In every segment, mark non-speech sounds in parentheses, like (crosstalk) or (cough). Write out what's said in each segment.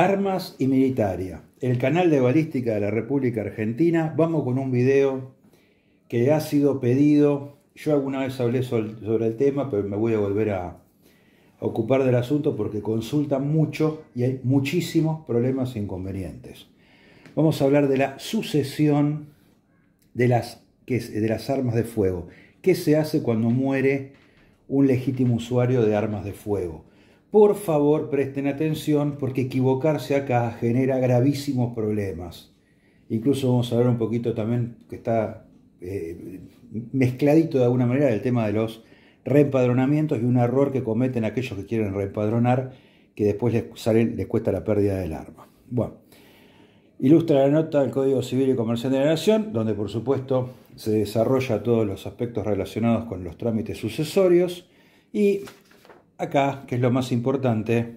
Armas y Militaria, el canal de balística de la República Argentina. Vamos con un video que ha sido pedido. Yo alguna vez hablé sobre el tema, pero me voy a volver a ocupar del asunto porque consulta mucho y hay muchísimos problemas e inconvenientes. Vamos a hablar de la sucesión de las armas de fuego. ¿Qué se hace cuando muere un legítimo usuario de armas de fuego? Por favor, presten atención porque equivocarse acá genera gravísimos problemas. Incluso vamos a hablar un poquito también que está eh, mezcladito de alguna manera el tema de los reempadronamientos y un error que cometen aquellos que quieren reempadronar que después les, cuesta la pérdida del arma. Bueno, ilustra la nota del Código Civil y Comercial de la Nación, donde por supuesto se desarrolla todos los aspectos relacionados con los trámites sucesorios y acá, que es lo más importante,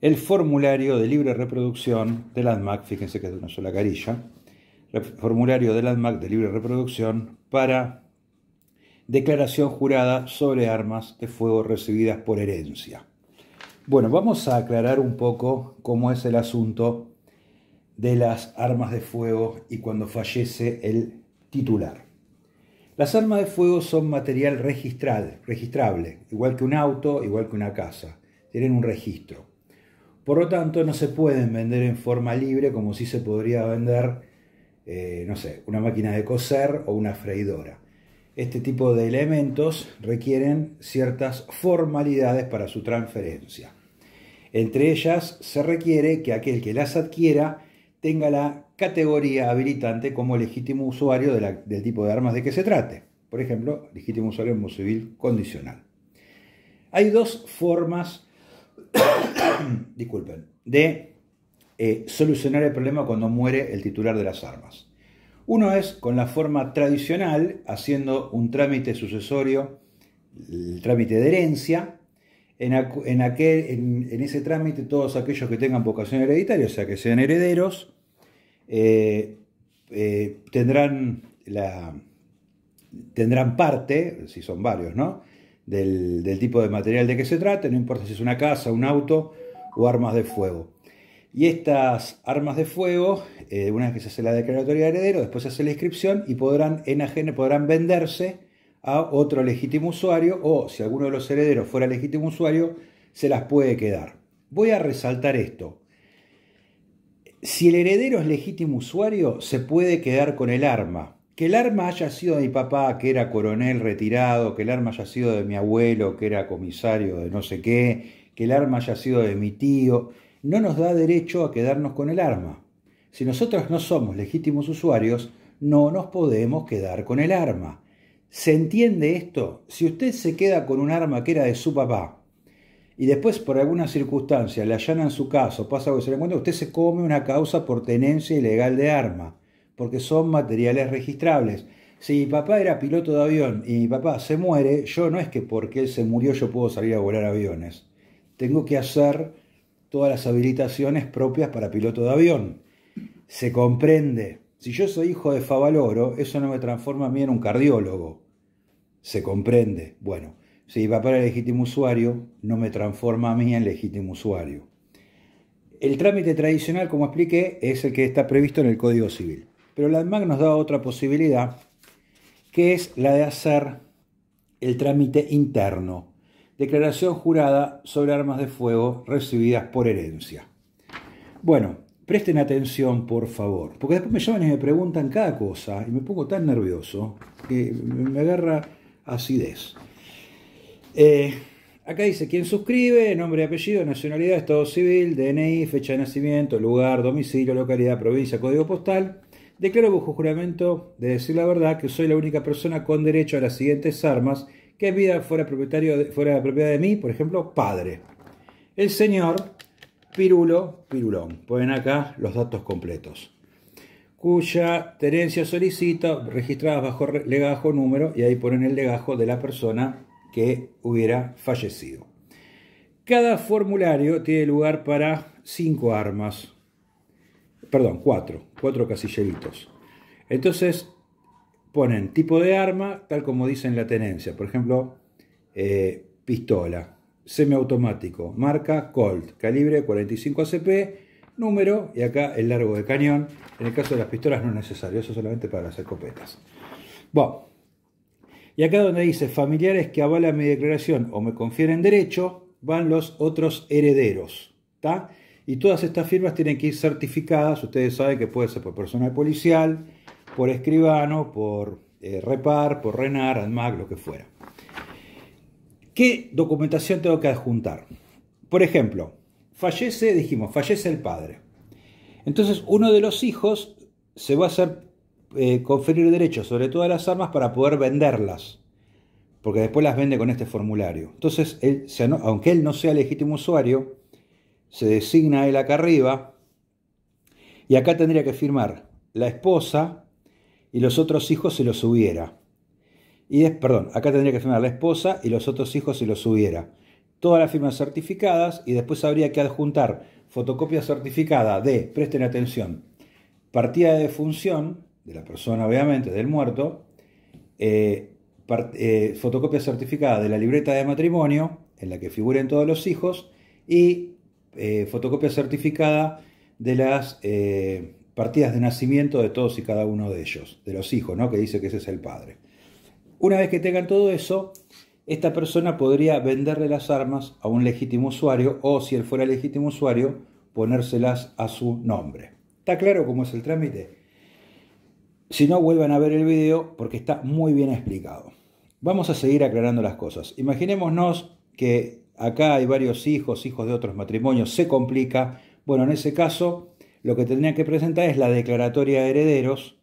el formulario de libre reproducción del ADMAC, fíjense que es de una sola carilla, el formulario del ADMAC de libre reproducción para declaración jurada sobre armas de fuego recibidas por herencia. Bueno, vamos a aclarar un poco cómo es el asunto de las armas de fuego y cuando fallece el titular. Las armas de fuego son material registral, registrable, igual que un auto, igual que una casa. Tienen un registro. Por lo tanto, no se pueden vender en forma libre como si se podría vender, eh, no sé, una máquina de coser o una freidora. Este tipo de elementos requieren ciertas formalidades para su transferencia. Entre ellas, se requiere que aquel que las adquiera tenga la categoría habilitante como legítimo usuario del tipo de armas de que se trate. Por ejemplo, legítimo usuario en civil condicional. Hay dos formas, (coughs) disculpen, de eh, solucionar el problema cuando muere el titular de las armas. Uno es con la forma tradicional, haciendo un trámite sucesorio, el trámite de herencia, en, aquel, en, ese trámite todos aquellos que tengan vocación hereditaria, o sea, que sean herederos, eh, eh, tendrán, la, tendrán parte, si son varios, ¿no? Del, tipo de material de que se trate, no importa si es una casa, un auto o armas de fuego. Y estas armas de fuego, eh, una vez que se hace la declaratoria de heredero, después se hace la inscripción y podrán, podrán venderse a otro legítimo usuario o si alguno de los herederos fuera legítimo usuario, se las puede quedar. Voy a resaltar esto. Si el heredero es legítimo usuario, se puede quedar con el arma. Que el arma haya sido de mi papá, que era coronel retirado, que el arma haya sido de mi abuelo, que era comisario de no sé qué, que el arma haya sido de mi tío, no nos da derecho a quedarnos con el arma. Si nosotros no somos legítimos usuarios, no nos podemos quedar con el arma. ¿Se entiende esto? Si usted se queda con un arma que era de su papá y después por alguna circunstancia le allanan su caso, pasa algo que se le encuentra, usted se come una causa por tenencia ilegal de arma, porque son materiales registrables. Si mi papá era piloto de avión y mi papá se muere, yo no es que porque él se murió yo puedo salir a volar aviones. Tengo que hacer todas las habilitaciones propias para piloto de avión. Se comprende. Si yo soy hijo de Favaloro, eso no me transforma a mí en un cardiólogo. Se comprende. Bueno, si mi papá era legítimo usuario, no me transforma a mí en legítimo usuario. El trámite tradicional, como expliqué, es el que está previsto en el Código Civil. Pero la ADMAC nos da otra posibilidad, que es la de hacer el trámite interno. Declaración jurada sobre armas de fuego recibidas por herencia. Bueno, Presten atención, por favor, porque después me llaman y me preguntan cada cosa y me pongo tan nervioso que me agarra acidez. Eh, acá dice, ¿quién suscribe? Nombre, y apellido, nacionalidad, estado civil, DNI, fecha de nacimiento, lugar, domicilio, localidad, provincia, código postal. Declaro bajo juramento de decir la verdad que soy la única persona con derecho a las siguientes armas que en vida fuera, propietario de, fuera propiedad de mí, por ejemplo, padre. El señor Pirulo Pirulón. ponen acá los datos completos. Cuya tenencia solicita, registradas bajo legajo número, y ahí ponen el legajo de la persona que hubiera fallecido. Cada formulario tiene lugar para cinco armas. Perdón, cuatro. Cuatro casilleritos. Entonces, ponen tipo de arma, tal como dicen la tenencia. Por ejemplo, eh, pistola semiautomático, marca Colt, calibre 45 ACP, número y acá el largo de cañón. En el caso de las pistolas no es necesario, eso solamente para las escopetas. Bueno, y acá donde dice familiares que avalan mi declaración o me confieren derecho, van los otros herederos. Y todas estas firmas tienen que ir certificadas. Ustedes saben que puede ser por personal policial, por escribano, por eh, repar, por renar, ADMAC, lo que fuera. ¿Qué documentación tengo que adjuntar? Por ejemplo, fallece, dijimos, fallece el padre. Entonces uno de los hijos se va a hacer eh, conferir derechos sobre todas las armas para poder venderlas, porque después las vende con este formulario. Entonces, él, aunque él no sea legítimo usuario, se designa él acá arriba, y acá tendría que firmar la esposa y los otros hijos se los hubiera. Y es, perdón, acá tendría que firmar la esposa y los otros hijos si los hubiera. Todas las firmas certificadas y después habría que adjuntar fotocopia certificada de, presten atención, partida de defunción, de la persona obviamente, del muerto, eh, eh, fotocopia certificada de la libreta de matrimonio, en la que figuren todos los hijos, y eh, fotocopia certificada de las partidas de nacimiento de todos y cada uno de ellos, de los hijos, que dice que ese es el padre. Una vez que tengan todo eso, esta persona podría venderle las armas a un legítimo usuario o, si él fuera legítimo usuario, ponérselas a su nombre. ¿Está claro cómo es el trámite? Si no, vuelvan a ver el video porque está muy bien explicado. Vamos a seguir aclarando las cosas. Imaginémonos que acá hay varios hijos, hijos de otros matrimonios, se complica. Bueno, en ese caso, lo que tendrían que presentar es la declaratoria de herederos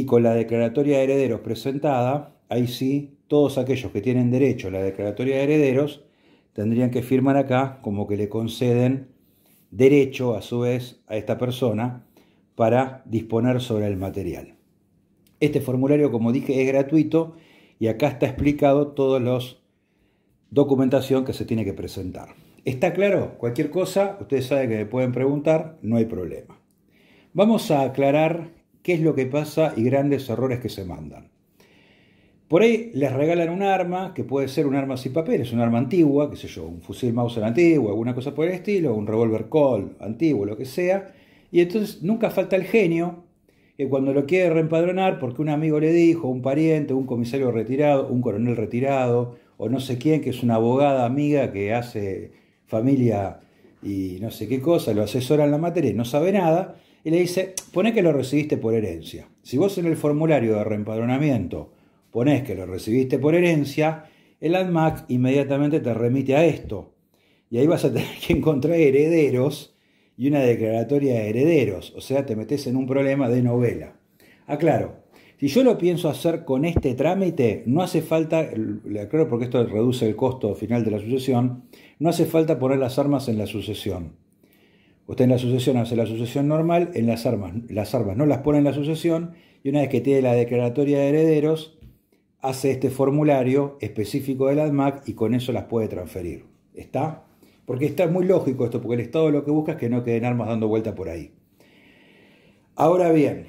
y con la declaratoria de herederos presentada, ahí sí, todos aquellos que tienen derecho a la declaratoria de herederos tendrían que firmar acá como que le conceden derecho a su vez a esta persona para disponer sobre el material. Este formulario, como dije, es gratuito y acá está explicado toda la documentación que se tiene que presentar. ¿Está claro? Cualquier cosa, ustedes saben que me pueden preguntar, no hay problema. Vamos a aclarar qué es lo que pasa y grandes errores que se mandan. Por ahí les regalan un arma, que puede ser un arma sin es un arma antigua, qué sé yo, un fusil Mauser antiguo, alguna cosa por el estilo, un revólver Colt antiguo, lo que sea. Y entonces nunca falta el genio que cuando lo quiere reempadronar, porque un amigo le dijo, un pariente, un comisario retirado, un coronel retirado, o no sé quién, que es una abogada amiga que hace familia y no sé qué cosa, lo asesora en la materia y no sabe nada, y le dice, pone que lo recibiste por herencia. Si vos en el formulario de reempadronamiento ponés que lo recibiste por herencia, el ADMAC inmediatamente te remite a esto. Y ahí vas a tener que encontrar herederos y una declaratoria de herederos. O sea, te metes en un problema de novela. Aclaro, si yo lo pienso hacer con este trámite, no hace falta, le aclaro porque esto reduce el costo final de la sucesión, no hace falta poner las armas en la sucesión. Usted en la sucesión hace la sucesión normal, en las armas, las armas no las pone en la sucesión y una vez que tiene la declaratoria de herederos, hace este formulario específico del ADMAC y con eso las puede transferir. ¿Está? Porque está muy lógico esto, porque el Estado lo que busca es que no queden armas dando vuelta por ahí. Ahora bien,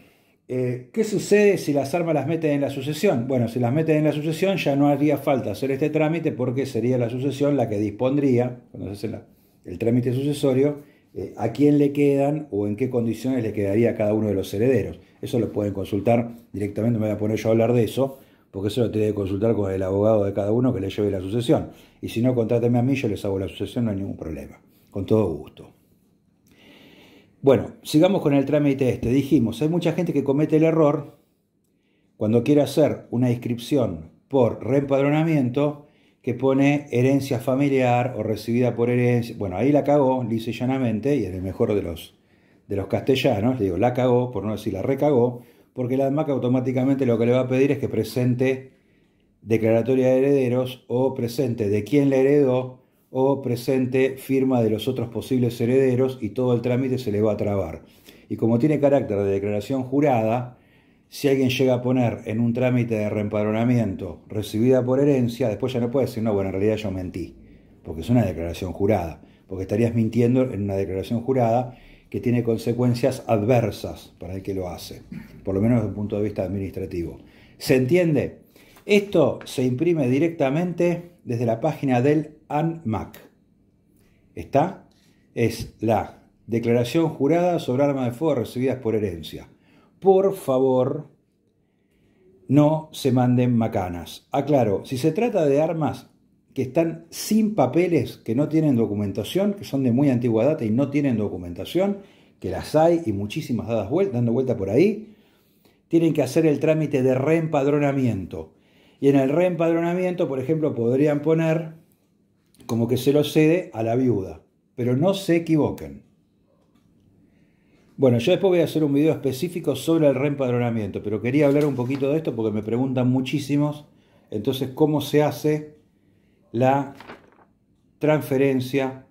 eh, ¿qué sucede si las armas las meten en la sucesión? Bueno, si las meten en la sucesión ya no haría falta hacer este trámite porque sería la sucesión la que dispondría, cuando se hace el trámite sucesorio, eh, a quién le quedan o en qué condiciones le quedaría a cada uno de los herederos. Eso lo pueden consultar directamente, me voy a poner yo a hablar de eso, porque eso lo tiene que consultar con el abogado de cada uno que le lleve la sucesión. Y si no, contráteme a mí, yo les hago la sucesión, no hay ningún problema. Con todo gusto. Bueno, sigamos con el trámite este. Dijimos, hay mucha gente que comete el error cuando quiere hacer una inscripción por reempadronamiento, pone herencia familiar o recibida por herencia. Bueno, ahí la cagó, lice llanamente, y en el mejor de los, de los castellanos, le digo, la cagó, por no decir la recagó, porque la ADMAC automáticamente lo que le va a pedir es que presente declaratoria de herederos o presente de quién la heredó o presente firma de los otros posibles herederos y todo el trámite se le va a trabar. Y como tiene carácter de declaración jurada, si alguien llega a poner en un trámite de reempadronamiento recibida por herencia, después ya no puede decir, no, bueno, en realidad yo mentí, porque es una declaración jurada, porque estarías mintiendo en una declaración jurada que tiene consecuencias adversas para el que lo hace, por lo menos desde un punto de vista administrativo. ¿Se entiende? Esto se imprime directamente desde la página del ANMAC. ¿Está? Es la Declaración Jurada sobre Armas de Fuego recibidas por herencia por favor, no se manden macanas. Aclaro, ah, si se trata de armas que están sin papeles, que no tienen documentación, que son de muy antigua data y no tienen documentación, que las hay y muchísimas dadas dando vuelta por ahí, tienen que hacer el trámite de reempadronamiento. Y en el reempadronamiento, por ejemplo, podrían poner como que se lo cede a la viuda. Pero no se equivoquen. Bueno, yo después voy a hacer un video específico sobre el reempadronamiento, pero quería hablar un poquito de esto porque me preguntan muchísimos. Entonces, ¿cómo se hace la transferencia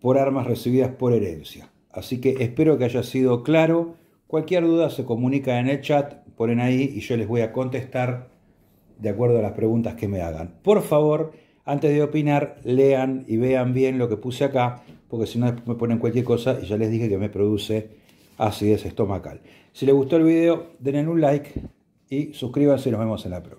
por armas recibidas por herencia? Así que espero que haya sido claro. Cualquier duda se comunica en el chat, ponen ahí y yo les voy a contestar de acuerdo a las preguntas que me hagan. Por favor, antes de opinar, lean y vean bien lo que puse acá, porque si no me ponen cualquier cosa y ya les dije que me produce acidez estomacal. Si les gustó el video, denle un like y suscríbanse y nos vemos en la próxima.